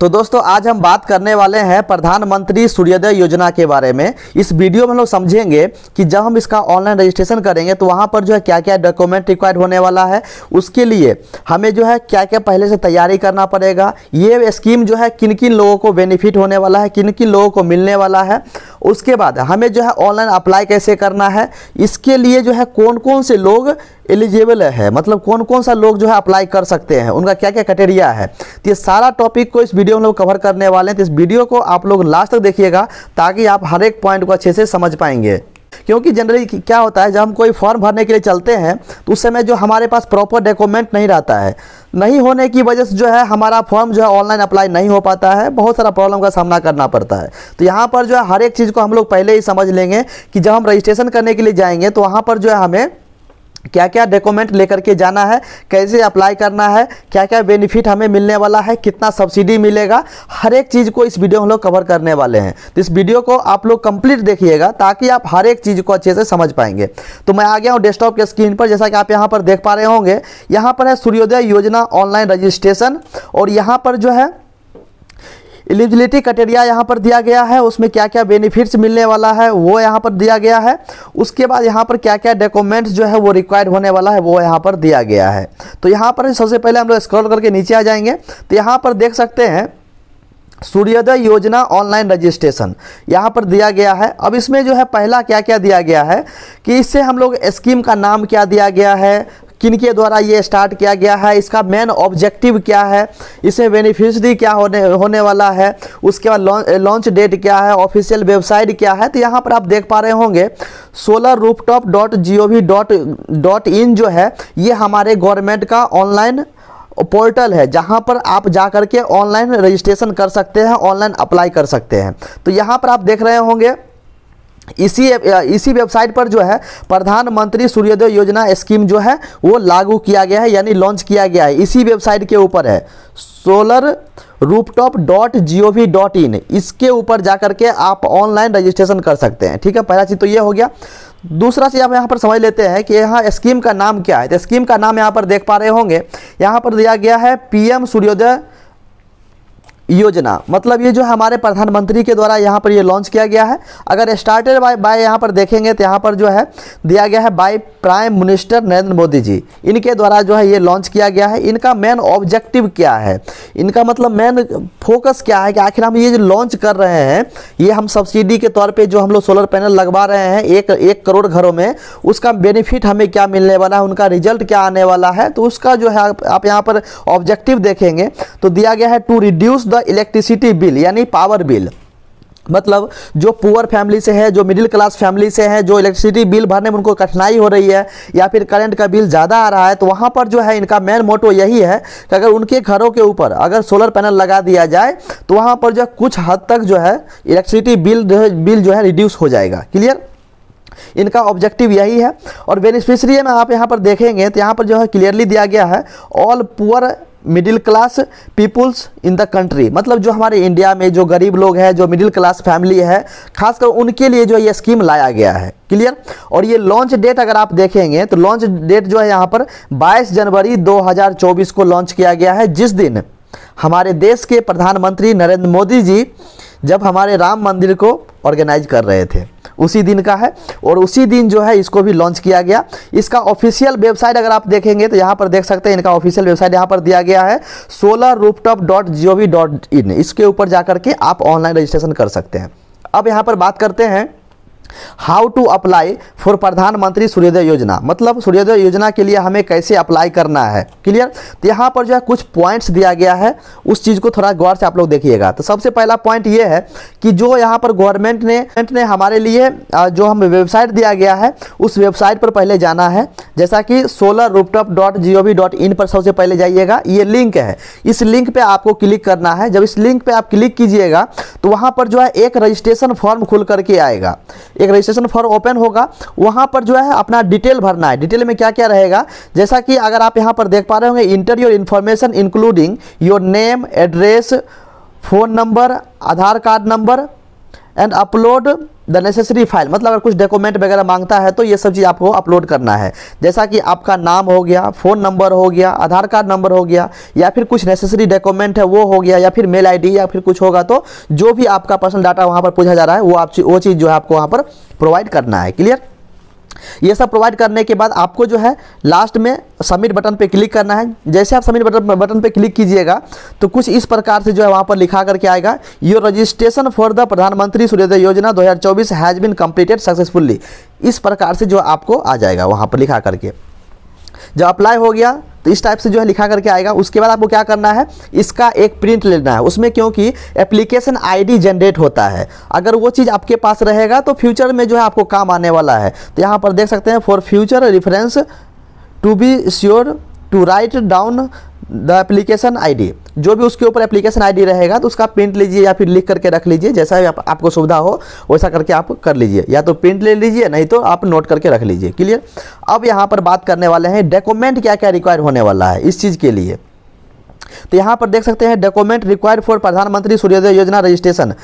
तो दोस्तों आज हम बात करने वाले हैं प्रधानमंत्री सूर्योदय योजना के बारे में इस वीडियो में हम लोग समझेंगे कि जब हम इसका ऑनलाइन रजिस्ट्रेशन करेंगे तो वहाँ पर जो है क्या क्या डॉक्यूमेंट रिक्वायर्ड होने वाला है उसके लिए हमें जो है क्या क्या पहले से तैयारी करना पड़ेगा ये स्कीम जो है किन किन लोगों को बेनिफिट होने वाला है किन किन लोगों को मिलने वाला है उसके बाद हमें जो है ऑनलाइन अप्लाई कैसे करना है इसके लिए जो है कौन कौन से लोग एलिजिबल है मतलब कौन कौन सा लोग जो है अप्लाई कर सकते हैं उनका क्या क्या क्राइटेरिया है तो ये सारा टॉपिक को इस वीडियो में लोग कवर करने वाले हैं तो इस वीडियो को आप लोग लास्ट तक देखिएगा ताकि आप हर एक पॉइंट को अच्छे से समझ पाएंगे क्योंकि जनरली क्या होता है जब हम कोई फॉर्म भरने के लिए चलते हैं तो उस समय जो हमारे पास प्रॉपर डॉक्यूमेंट नहीं रहता है नहीं होने की वजह से जो है हमारा फॉर्म जो है ऑनलाइन अप्लाई नहीं हो पाता है बहुत सारा प्रॉब्लम का सामना करना पड़ता है तो यहाँ पर जो है हर एक चीज़ को हम लोग पहले ही समझ लेंगे कि जब हम रजिस्ट्रेशन करने के लिए जाएंगे तो वहाँ पर जो है हमें क्या क्या डॉक्यूमेंट लेकर के जाना है कैसे अप्लाई करना है क्या क्या बेनिफिट हमें मिलने वाला है कितना सब्सिडी मिलेगा हर एक चीज़ को इस वीडियो में हम लोग कवर करने वाले हैं तो इस वीडियो को आप लोग कंप्लीट देखिएगा ताकि आप हर एक चीज़ को अच्छे से समझ पाएंगे तो मैं आ गया हूँ डेस्कटॉप के स्क्रीन पर जैसा कि आप यहाँ पर देख पा रहे होंगे यहाँ पर है सूर्योदय योजना ऑनलाइन रजिस्ट्रेशन और यहाँ पर जो है एलिजिबिलिटी क्राइटेरिया यहाँ पर दिया गया है उसमें क्या क्या बेनिफिट्स मिलने वाला है वो यहाँ पर दिया गया है उसके बाद यहाँ पर क्या क्या डॉक्यूमेंट्स जो है वो रिक्वायर्ड होने वाला है वो यहाँ पर दिया गया है तो यहाँ पर सबसे पहले हम लोग स्क्रॉल करके नीचे आ जाएंगे तो यहाँ पर देख सकते हैं सूर्योदय योजना ऑनलाइन रजिस्ट्रेशन यहाँ पर दिया गया है अब इसमें जो है पहला क्या क्या दिया गया है कि इससे हम लोग स्कीम का नाम क्या दिया गया है किनके द्वारा ये स्टार्ट किया गया है इसका मेन ऑब्जेक्टिव क्या है इसमें बेनिफिशरी क्या होने होने वाला है उसके बाद लॉन्च डेट क्या है ऑफिशियल वेबसाइट क्या है तो यहाँ पर आप देख पा रहे होंगे solar rooftop dot G O V dot dot in जो है ये हमारे गवर्नमेंट का ऑनलाइन पोर्टल है जहाँ पर आप जा करके ऑनलाइन रजिस्ट्रेशन कर सकते हैं ऑनलाइन अप्लाई कर सकते हैं तो यहाँ पर आप देख रहे होंगे इसी इसी वेबसाइट पर जो है प्रधानमंत्री सूर्योदय योजना स्कीम जो है वो लागू किया गया है यानी लॉन्च किया गया है इसी वेबसाइट के ऊपर है solar rooftop dot G O V dot in इसके ऊपर जा करके आप ऑनलाइन रजिस्ट्रेशन कर सकते हैं ठीक है पहला चीज़ तो ये हो गया दूसरा चीज़ आप यहाँ पर समझ लेते हैं कि यहाँ स्कीम का नाम क्या है तो स्कीम का नाम यहाँ पर देख पा रहे होंगे यहाँ पर दिया गया है पीएम सूर्योदय योजना मतलब ये जो है हमारे प्रधानमंत्री के द्वारा यहाँ पर ये लॉन्च किया गया है अगर स्टार्टेड बाय बाय यहाँ पर देखेंगे तो यहाँ पर जो है दिया गया है by prime minister Narendra Modi ji इनके द्वारा जो है ये लॉन्च किया गया है इनका मेन ऑब्जेक्टिव क्या है इनका मतलब मेन फोकस क्या है कि आखिर हम ये जो लॉन्च कर रहे हैं ये हम सब्सिडी के तौर पर जो हम लोग सोलर पैनल लगवा रहे हैं एक एक करोड़ घरों में उसका बेनिफिट हमें क्या मिलने वाला है उनका रिजल्ट क्या आने वाला है तो उसका जो है आप यहाँ पर ऑब्जेक्टिव देखेंगे तो दिया गया है to reduce the electricity bill यानी पावर बिल मतलब जो पुअर फैमिली से है जो मिडिल क्लास फैमिली से है जो इलेक्ट्रिसिटी बिल भरने में उनको कठिनाई हो रही है या फिर करंट का बिल ज़्यादा आ रहा है तो वहाँ पर जो है इनका मेन मोटो यही है कि अगर उनके घरों के ऊपर अगर सोलर पैनल लगा दिया जाए तो वहाँ पर जो कुछ हद तक जो है इलेक्ट्रिसिटी बिल बिल जो है रिड्यूस हो जाएगा क्लियर इनका ऑब्जेक्टिव यही है और बेनिफिशरी में आप यहाँ पर देखेंगे तो यहाँ पर जो है क्लियरली दिया गया है all poor middle class peoples in the country मतलब जो हमारे इंडिया में जो गरीब लोग हैं जो मिडिल क्लास फैमिली है खासकर उनके लिए जो ये स्कीम लाया गया है क्लियर और ये लॉन्च डेट अगर आप देखेंगे तो लॉन्च डेट जो है यहाँ पर 22 जनवरी 2024 को लॉन्च किया गया है जिस दिन हमारे देश के प्रधानमंत्री नरेंद्र मोदी जी जब हमारे राम मंदिर को ऑर्गेनाइज कर रहे थे उसी दिन का है और उसी दिन जो है इसको भी लॉन्च किया गया इसका ऑफिशियल वेबसाइट अगर आप देखेंगे तो यहाँ पर देख सकते हैं इनका ऑफिशियल वेबसाइट यहाँ पर दिया गया है solar rooftop dot G O V dot in इसके ऊपर जा करके आप ऑनलाइन रजिस्ट्रेशन कर सकते हैं अब यहाँ पर बात करते हैं हाउ टू अप्लाई फॉर प्रधानमंत्री सूर्योदय योजना मतलब सूर्योदय योजना के लिए हमें कैसे अप्लाई करना है क्लियर तो यहाँ पर जो है कुछ पॉइंट्स दिया गया है उस चीज़ को थोड़ा गौर से आप लोग देखिएगा तो सबसे पहला पॉइंट ये है कि जो यहाँ पर गवर्नमेंट ने ने हमारे लिए जो हम वेबसाइट दिया गया है उस वेबसाइट पर पहले जाना है जैसा कि solar rooftop dot G O V dot in पर सबसे पहले जाइएगा ये लिंक है इस लिंक पर आपको क्लिक करना है जब इस लिंक पर आप क्लिक कीजिएगा तो वहाँ पर जो है एक रजिस्ट्रेशन फॉर्म खुल करके आएगा एक रजिस्ट्रेशन फॉर्म ओपन होगा वहाँ पर जो है अपना डिटेल भरना है डिटेल में क्या क्या रहेगा जैसा कि अगर आप यहाँ पर देख पा रहे होंगे enter your information including your name address phone number Aadhaar card number and upload the necessary file मतलब अगर कुछ डॉक्यूमेंट वगैरह मांगता है तो ये सब चीज़ आपको अपलोड करना है जैसा कि आपका नाम हो गया फ़ोन नंबर हो गया आधार कार्ड नंबर हो गया या फिर कुछ नेसेसरी डॉक्यूमेंट है वो हो गया या फिर मेल आईडी या फिर कुछ होगा तो जो भी आपका पर्सनल डाटा वहाँ पर पूछा जा रहा है वो आप वो चीज़ जो है आपको वहाँ पर प्रोवाइड करना है क्लियर ये सब प्रोवाइड करने के बाद आपको जो है लास्ट में सबमिट बटन पे क्लिक करना है जैसे आप सबमिट बटन बटन पे क्लिक कीजिएगा तो कुछ इस प्रकार से जो है वहाँ पर लिखा करके आएगा योर रजिस्ट्रेशन फॉर द प्रधानमंत्री सूर्योदय योजना 2024 हैज़ बिन कंप्लीटेड सक्सेसफुल्ली इस प्रकार से जो आपको आ जाएगा वहाँ पर लिखा करके जब अप्लाई हो गया तो इस टाइप से जो है लिखा करके आएगा उसके बाद आपको क्या करना है इसका एक प्रिंट लेना है उसमें क्योंकि एप्लीकेशन आईडी जनरेट होता है अगर वो चीज़ आपके पास रहेगा तो फ्यूचर में जो है आपको काम आने वाला है तो यहाँ पर देख सकते हैं for future reference to be sure to write down the application ID जो भी उसके ऊपर एप्लीकेशन आईडी रहेगा तो उसका प्रिंट लीजिए या फिर लिख करके रख लीजिए जैसा आप, आपको सुविधा हो वैसा करके आप कर लीजिए या तो प्रिंट ले लीजिए नहीं तो आप नोट करके रख लीजिए क्लियर अब यहाँ पर बात करने वाले हैं डॉक्यूमेंट क्या क्या रिक्वायर होने वाला है इस चीज़ के लिए तो यहाँ पर देख सकते हैं डॉक्यूमेंट रिक्वायर्ड फॉर प्रधानमंत्री सूर्योदय योजना रजिस्ट्रेशन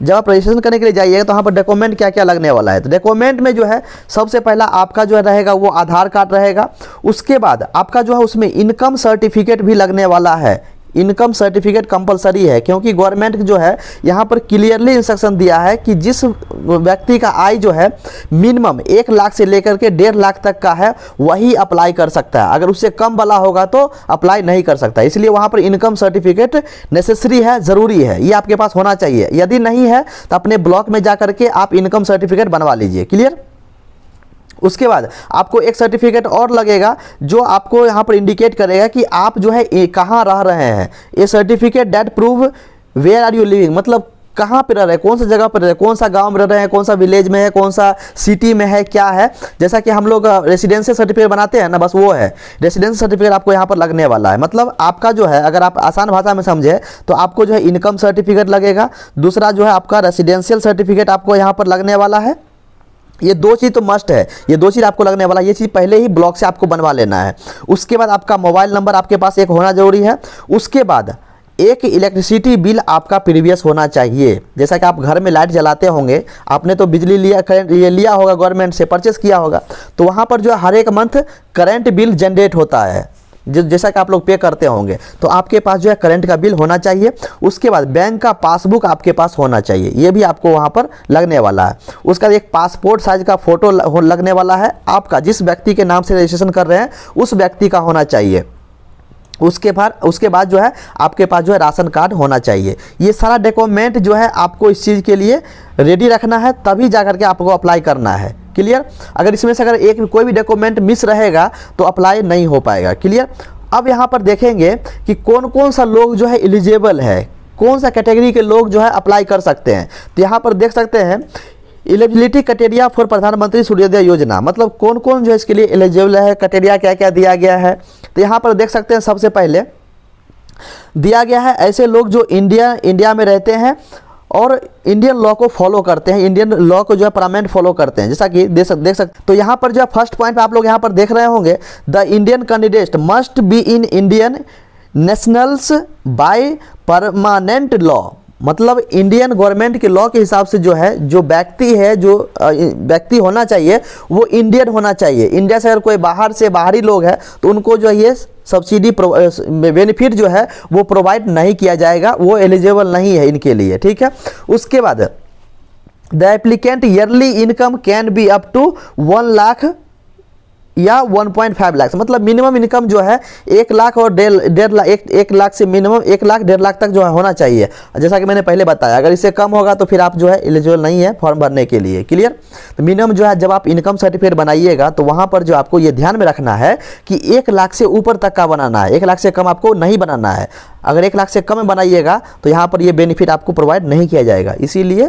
जब आप रजिस्ट्रेशन करने के लिए जाइएगा तो वहाँ पर डॉक्यूमेंट क्या क्या लगने वाला है तो डॉक्यूमेंट में जो है सबसे पहला आपका जो रहेगा वो आधार कार्ड रहेगा उसके बाद आपका जो है उसमें इनकम सर्टिफिकेट भी लगने वाला है इनकम सर्टिफिकेट कंपलसरी है क्योंकि गवर्नमेंट जो है यहाँ पर क्लियरली इंस्ट्रक्शन दिया है कि जिस व्यक्ति का आय जो है मिनिमम एक लाख से लेकर के डेढ़ लाख तक का है वही अप्लाई कर सकता है अगर उससे कम वाला होगा तो अप्लाई नहीं कर सकता इसलिए वहाँ पर इनकम सर्टिफिकेट नेसेसरी है ज़रूरी है ये आपके पास होना चाहिए यदि नहीं है तो अपने ब्लॉक में जा करके आप इनकम सर्टिफिकेट बनवा लीजिए क्लियर उसके बाद आपको एक सर्टिफिकेट और लगेगा जो आपको यहाँ पर इंडिकेट करेगा कि आप जो है कहाँ रह रहे हैं ये certificate that prove where are you living मतलब कहाँ पर रह रहे हैं कौन सा जगह पर रह रहे हैं कौन सा गांव में रह रहे हैं कौन सा विलेज में है कौन सा सिटी में है क्या है जैसा कि हम लोग रेसिडेंशियल सर्टिफिकेट बनाते हैं ना बस वो है रेसिडेंशियल सर्टिफिकेट आपको यहाँ पर लगने वाला है मतलब आपका जो है अगर आप आसान भाषा में समझे तो आपको जो है इनकम सर्टिफिकेट लगेगा दूसरा जो है आपका रेसिडेंशियल सर्टिफिकेट आपको यहाँ पर लगने वाला है ये दो चीज़ तो मस्ट है ये दो चीज़ आपको लगने वाला है ये चीज़ पहले ही ब्लॉक से आपको बनवा लेना है उसके बाद आपका मोबाइल नंबर आपके पास एक होना ज़रूरी है उसके बाद एक इलेक्ट्रिसिटी बिल आपका प्रीवियस होना चाहिए जैसा कि आप घर में लाइट जलाते होंगे आपने तो बिजली लिया करेंट ये लिया होगा गवर्नमेंट से परचेस किया होगा तो वहाँ पर जो हर एक मंथ करेंट बिल जनरेट होता है जैसा कि आप लोग पे करते होंगे तो आपके पास जो है करंट का बिल होना चाहिए उसके बाद बैंक का पासबुक आपके पास होना चाहिए ये भी आपको वहाँ पर लगने वाला है उसका एक पासपोर्ट साइज का फ़ोटो लगने वाला है आपका जिस व्यक्ति के नाम से रजिस्ट्रेशन कर रहे हैं उस व्यक्ति का होना चाहिए उसके बाद उसके बाद जो है आपके पास जो है राशन कार्ड होना चाहिए ये सारा डॉक्यूमेंट जो है आपको इस चीज़ के लिए रेडी रखना है तभी जा करके आपको अप्लाई करना है क्लियर अगर इसमें से अगर एक कोई भी डॉक्यूमेंट मिस रहेगा तो अप्लाई नहीं हो पाएगा क्लियर अब यहाँ पर देखेंगे कि कौन कौन सा लोग जो है एलिजिबल है कौन सा कैटेगरी के लोग जो है अप्लाई कर सकते हैं तो यहाँ पर देख सकते हैं एलिजिबिलिटी क्राइटेरिया फॉर प्रधानमंत्री सूर्योदय योजना मतलब कौन कौन जो है इसके लिए एलिजिबल है क्राइटेरिया क्या क्या दिया गया है तो यहाँ पर देख सकते हैं सबसे पहले दिया गया है ऐसे लोग जो इंडिया इंडिया में रहते हैं और इंडियन लॉ को फॉलो करते हैं इंडियन लॉ को जो है परमानेंट फॉलो करते हैं जैसा कि देख सक देख सकते तो यहाँ पर जो है फर्स्ट पॉइंट पे आप लोग यहाँ पर देख रहे होंगे the Indian candidate must be in Indian nationals by permanent law मतलब इंडियन गवर्नमेंट के लॉ के हिसाब से जो है जो व्यक्ति है जो व्यक्ति होना चाहिए वो इंडियन होना चाहिए इंडिया से अगर कोई बाहर से बाहरी लोग हैं तो उनको जो ये सब्सिडी बेनिफिट जो है वो प्रोवाइड नहीं किया जाएगा वो एलिजिबल नहीं है इनके लिए ठीक है उसके बाद the applicant yearly income can be up to one lakh या 1.5 लाख मतलब मिनिमम इनकम जो है एक लाख और डेढ़ डेढ़ लाख एक, एक लाख से मिनिमम एक लाख डेढ़ लाख तक जो है होना चाहिए जैसा कि मैंने पहले बताया अगर इससे कम होगा तो फिर आप जो है एलिजिबल नहीं है फॉर्म भरने के लिए क्लियर तो मिनिमम जो है जब आप इनकम सर्टिफिकेट बनाइएगा तो वहाँ पर जो आपको ये ध्यान में रखना है कि एक लाख से ऊपर तक का बनाना है एक लाख से कम आपको नहीं बनाना है अगर एक लाख से कम बनाइएगा तो यहाँ पर ये बेनिफिट आपको प्रोवाइड नहीं किया जाएगा इसीलिए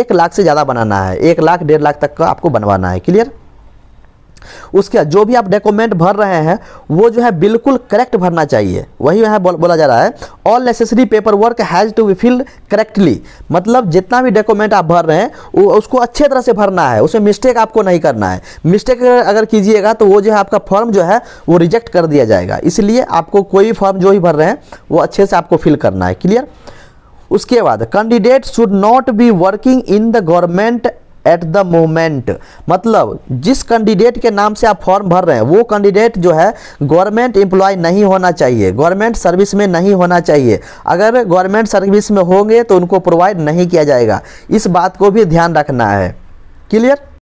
एक लाख से ज़्यादा बनाना है एक लाख डेढ़ लाख तक का आपको बनवाना है क्लियर उसके जो भी आप डॉक्यूमेंट भर रहे हैं वो जो है बिल्कुल करेक्ट भरना चाहिए वही यहाँ बोल, बोला जा रहा है all necessary paper work has to be fill correctly मतलब जितना भी डॉक्यूमेंट आप भर रहे हैं उसको अच्छे तरह से भरना है उसमें मिस्टेक आपको नहीं करना है मिस्टेक अगर कीजिएगा तो वो जो है आपका फॉर्म जो है वो रिजेक्ट कर दिया जाएगा इसलिए आपको कोई भी फॉर्म जो ही भर रहे हैं वो अच्छे से आपको फिल करना है क्लियर उसके बाद candidate should not be working in the government at the moment मतलब जिस कैंडिडेट के नाम से आप फॉर्म भर रहे हैं वो कैंडिडेट जो है गवर्नमेंट एम्प्लॉय नहीं होना चाहिए गवर्नमेंट सर्विस में नहीं होना चाहिए अगर गवर्नमेंट सर्विस में होंगे तो उनको प्रोवाइड नहीं किया जाएगा इस बात को भी ध्यान रखना है क्लियर